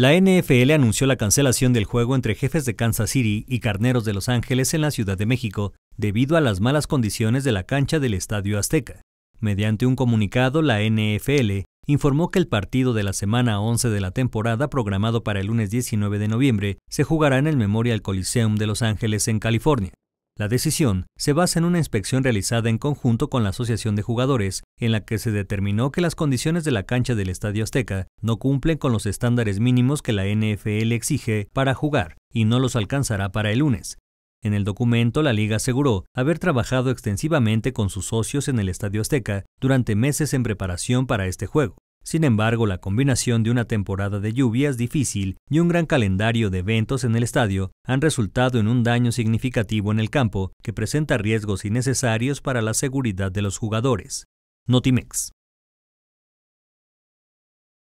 La NFL anunció la cancelación del juego entre jefes de Kansas City y carneros de Los Ángeles en la Ciudad de México debido a las malas condiciones de la cancha del Estadio Azteca. Mediante un comunicado, la NFL informó que el partido de la semana 11 de la temporada, programado para el lunes 19 de noviembre, se jugará en el Memorial Coliseum de Los Ángeles, en California. La decisión se basa en una inspección realizada en conjunto con la Asociación de Jugadores, en la que se determinó que las condiciones de la cancha del Estadio Azteca no cumplen con los estándares mínimos que la NFL exige para jugar y no los alcanzará para el lunes. En el documento, la liga aseguró haber trabajado extensivamente con sus socios en el Estadio Azteca durante meses en preparación para este juego. Sin embargo, la combinación de una temporada de lluvias difícil y un gran calendario de eventos en el estadio han resultado en un daño significativo en el campo que presenta riesgos innecesarios para la seguridad de los jugadores. Notimex.